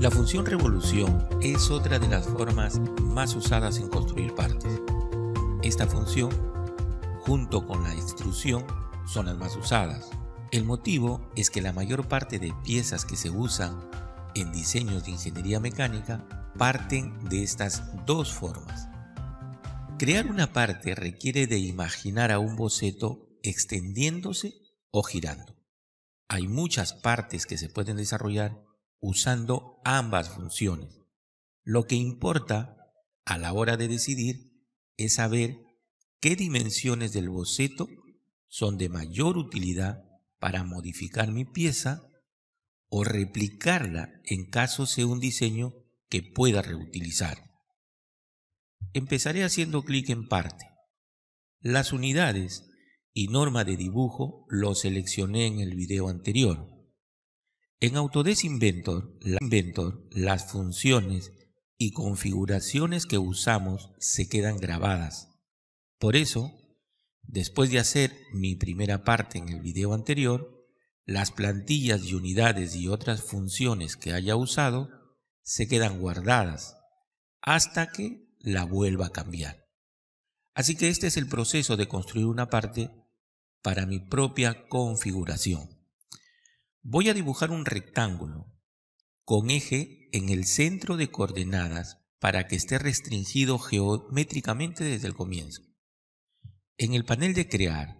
La función revolución es otra de las formas más usadas en construir partes. Esta función, junto con la extrusión, son las más usadas. El motivo es que la mayor parte de piezas que se usan en diseños de ingeniería mecánica parten de estas dos formas. Crear una parte requiere de imaginar a un boceto extendiéndose o girando. Hay muchas partes que se pueden desarrollar usando ambas funciones. Lo que importa a la hora de decidir es saber qué dimensiones del boceto son de mayor utilidad para modificar mi pieza o replicarla en caso sea un diseño que pueda reutilizar. Empezaré haciendo clic en parte. Las unidades y norma de dibujo lo seleccioné en el video anterior. En Autodesk Inventor, Inventor, las funciones y configuraciones que usamos se quedan grabadas. Por eso, después de hacer mi primera parte en el video anterior, las plantillas y unidades y otras funciones que haya usado se quedan guardadas hasta que la vuelva a cambiar. Así que este es el proceso de construir una parte para mi propia configuración. Voy a dibujar un rectángulo con eje en el centro de coordenadas para que esté restringido geométricamente desde el comienzo. En el panel de crear,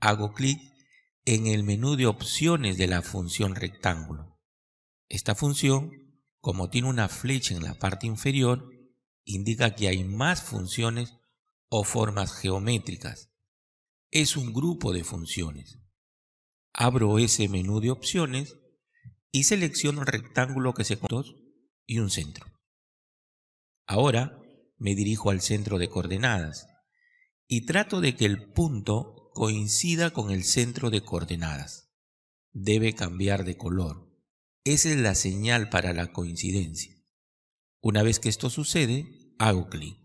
hago clic en el menú de opciones de la función rectángulo. Esta función, como tiene una flecha en la parte inferior, indica que hay más funciones o formas geométricas. Es un grupo de funciones. Abro ese menú de opciones y selecciono un rectángulo que se con y un centro. Ahora me dirijo al centro de coordenadas y trato de que el punto coincida con el centro de coordenadas. Debe cambiar de color. Esa es la señal para la coincidencia. Una vez que esto sucede, hago clic.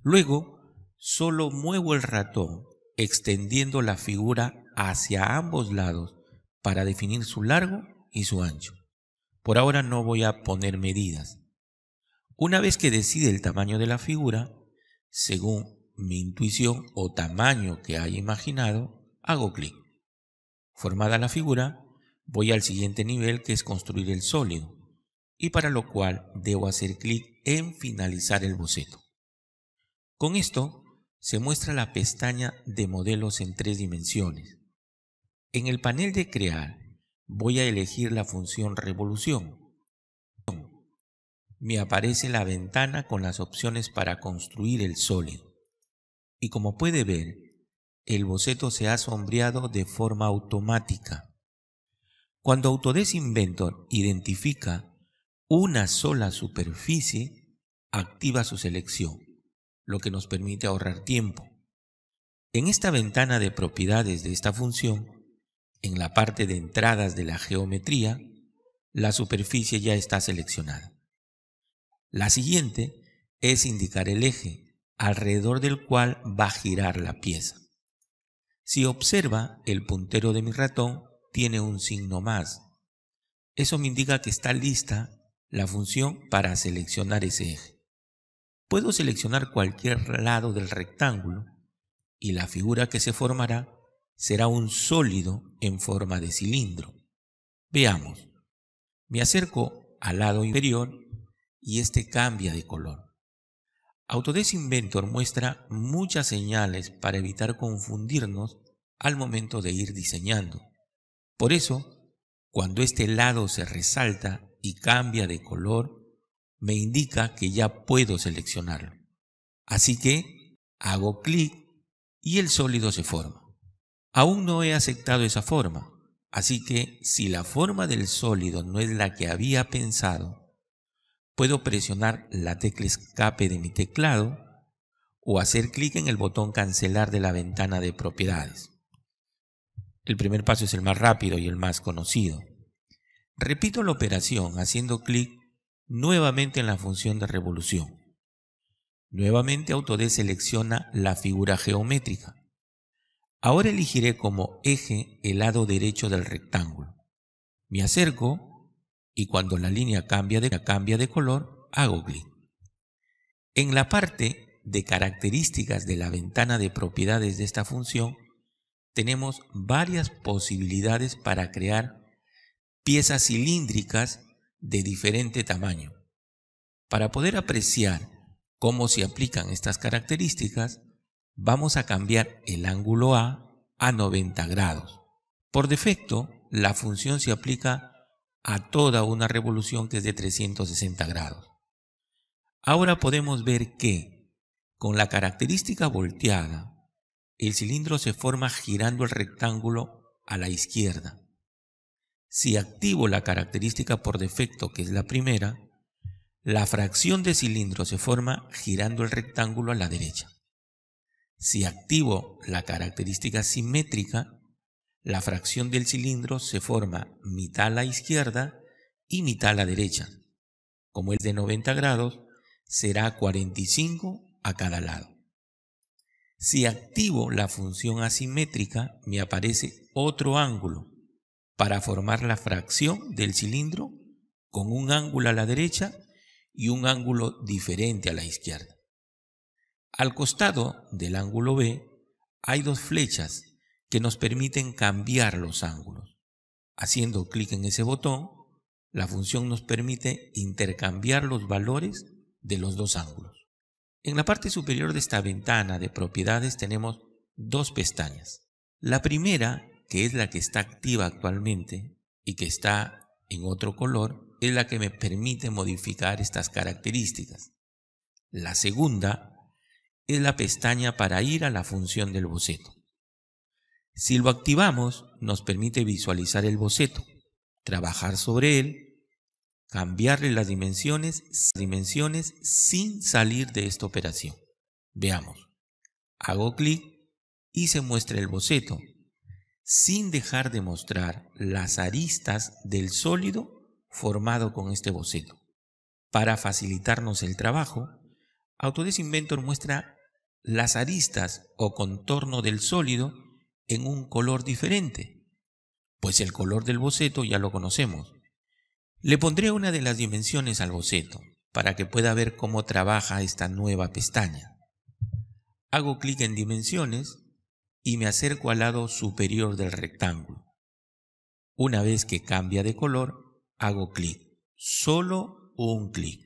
Luego, solo muevo el ratón extendiendo la figura hacia ambos lados para definir su largo y su ancho. Por ahora no voy a poner medidas. Una vez que decide el tamaño de la figura, según mi intuición o tamaño que haya imaginado, hago clic. Formada la figura, voy al siguiente nivel que es construir el sólido y para lo cual debo hacer clic en finalizar el boceto. Con esto se muestra la pestaña de modelos en tres dimensiones. En el panel de crear voy a elegir la función revolución. Me aparece la ventana con las opciones para construir el sólido. Y como puede ver, el boceto se ha sombreado de forma automática. Cuando Autodesk Inventor identifica una sola superficie, activa su selección, lo que nos permite ahorrar tiempo. En esta ventana de propiedades de esta función, en la parte de entradas de la geometría, la superficie ya está seleccionada. La siguiente es indicar el eje alrededor del cual va a girar la pieza. Si observa, el puntero de mi ratón tiene un signo más. Eso me indica que está lista la función para seleccionar ese eje. Puedo seleccionar cualquier lado del rectángulo y la figura que se formará será un sólido en forma de cilindro. Veamos. Me acerco al lado inferior y este cambia de color. Autodesk Inventor muestra muchas señales para evitar confundirnos al momento de ir diseñando. Por eso, cuando este lado se resalta y cambia de color, me indica que ya puedo seleccionarlo. Así que hago clic y el sólido se forma. Aún no he aceptado esa forma, así que si la forma del sólido no es la que había pensado, puedo presionar la tecla escape de mi teclado o hacer clic en el botón cancelar de la ventana de propiedades. El primer paso es el más rápido y el más conocido. Repito la operación haciendo clic nuevamente en la función de revolución. Nuevamente Autodesk selecciona la figura geométrica Ahora elegiré como eje el lado derecho del rectángulo. Me acerco y cuando la línea cambia de, cambia de color, hago clic. En la parte de características de la ventana de propiedades de esta función, tenemos varias posibilidades para crear piezas cilíndricas de diferente tamaño. Para poder apreciar cómo se aplican estas características, vamos a cambiar el ángulo A a 90 grados. Por defecto, la función se aplica a toda una revolución que es de 360 grados. Ahora podemos ver que, con la característica volteada, el cilindro se forma girando el rectángulo a la izquierda. Si activo la característica por defecto, que es la primera, la fracción de cilindro se forma girando el rectángulo a la derecha. Si activo la característica simétrica, la fracción del cilindro se forma mitad a la izquierda y mitad a la derecha. Como es de 90 grados, será 45 a cada lado. Si activo la función asimétrica, me aparece otro ángulo para formar la fracción del cilindro con un ángulo a la derecha y un ángulo diferente a la izquierda. Al costado del ángulo B hay dos flechas que nos permiten cambiar los ángulos. Haciendo clic en ese botón, la función nos permite intercambiar los valores de los dos ángulos. En la parte superior de esta ventana de propiedades tenemos dos pestañas. La primera, que es la que está activa actualmente y que está en otro color, es la que me permite modificar estas características. La segunda es la pestaña para ir a la función del boceto. Si lo activamos, nos permite visualizar el boceto, trabajar sobre él, cambiarle las dimensiones, dimensiones sin salir de esta operación. Veamos. Hago clic y se muestra el boceto, sin dejar de mostrar las aristas del sólido formado con este boceto. Para facilitarnos el trabajo, Autodesk Inventor muestra las aristas o contorno del sólido en un color diferente, pues el color del boceto ya lo conocemos. Le pondré una de las dimensiones al boceto para que pueda ver cómo trabaja esta nueva pestaña. Hago clic en dimensiones y me acerco al lado superior del rectángulo. Una vez que cambia de color, hago clic, solo un clic.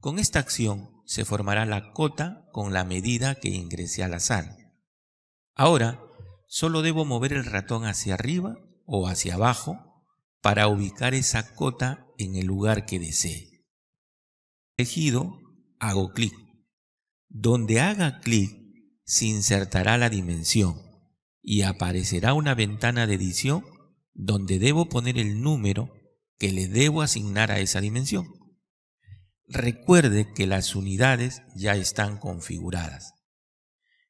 Con esta acción se formará la cota con la medida que ingresé al azar. Ahora, solo debo mover el ratón hacia arriba o hacia abajo para ubicar esa cota en el lugar que desee. Elegido, hago clic. Donde haga clic, se insertará la dimensión y aparecerá una ventana de edición donde debo poner el número que le debo asignar a esa dimensión. Recuerde que las unidades ya están configuradas.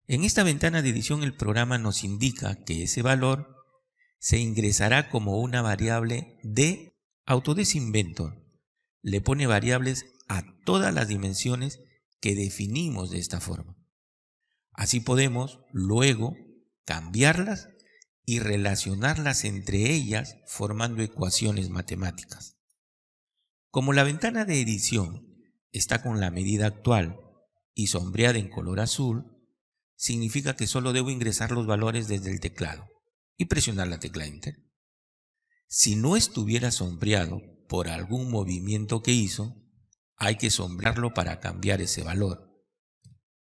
En esta ventana de edición el programa nos indica que ese valor se ingresará como una variable de Autodesk Le pone variables a todas las dimensiones que definimos de esta forma. Así podemos luego cambiarlas y relacionarlas entre ellas formando ecuaciones matemáticas. Como la ventana de edición está con la medida actual y sombreada en color azul, significa que solo debo ingresar los valores desde el teclado y presionar la tecla Enter. Si no estuviera sombreado por algún movimiento que hizo, hay que sombrearlo para cambiar ese valor.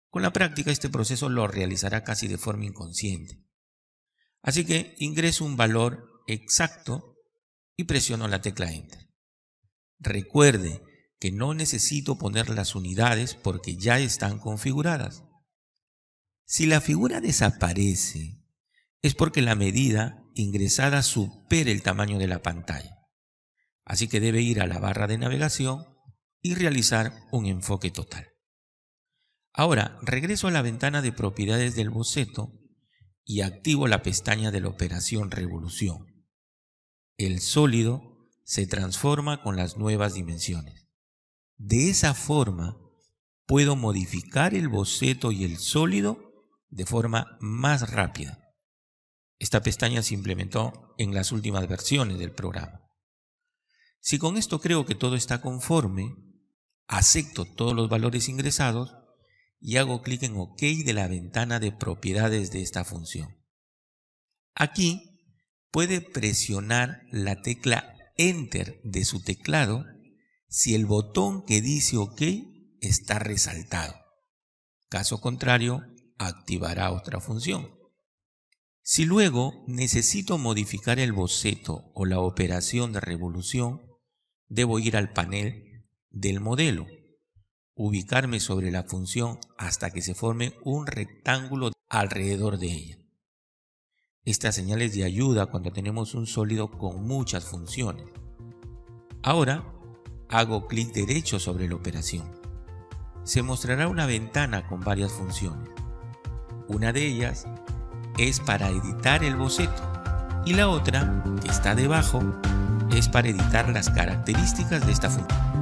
Con la práctica este proceso lo realizará casi de forma inconsciente. Así que ingreso un valor exacto y presiono la tecla Enter. Recuerde que no necesito poner las unidades porque ya están configuradas. Si la figura desaparece, es porque la medida ingresada supera el tamaño de la pantalla. Así que debe ir a la barra de navegación y realizar un enfoque total. Ahora regreso a la ventana de propiedades del boceto y activo la pestaña de la operación revolución. El sólido se transforma con las nuevas dimensiones. De esa forma puedo modificar el boceto y el sólido de forma más rápida. Esta pestaña se implementó en las últimas versiones del programa. Si con esto creo que todo está conforme, acepto todos los valores ingresados y hago clic en OK de la ventana de propiedades de esta función. Aquí puede presionar la tecla Enter de su teclado si el botón que dice OK está resaltado. Caso contrario, activará otra función. Si luego necesito modificar el boceto o la operación de revolución, debo ir al panel del modelo, ubicarme sobre la función hasta que se forme un rectángulo alrededor de ella. Estas señales de ayuda cuando tenemos un sólido con muchas funciones. Ahora Hago clic derecho sobre la operación. Se mostrará una ventana con varias funciones. Una de ellas es para editar el boceto y la otra, que está debajo, es para editar las características de esta función.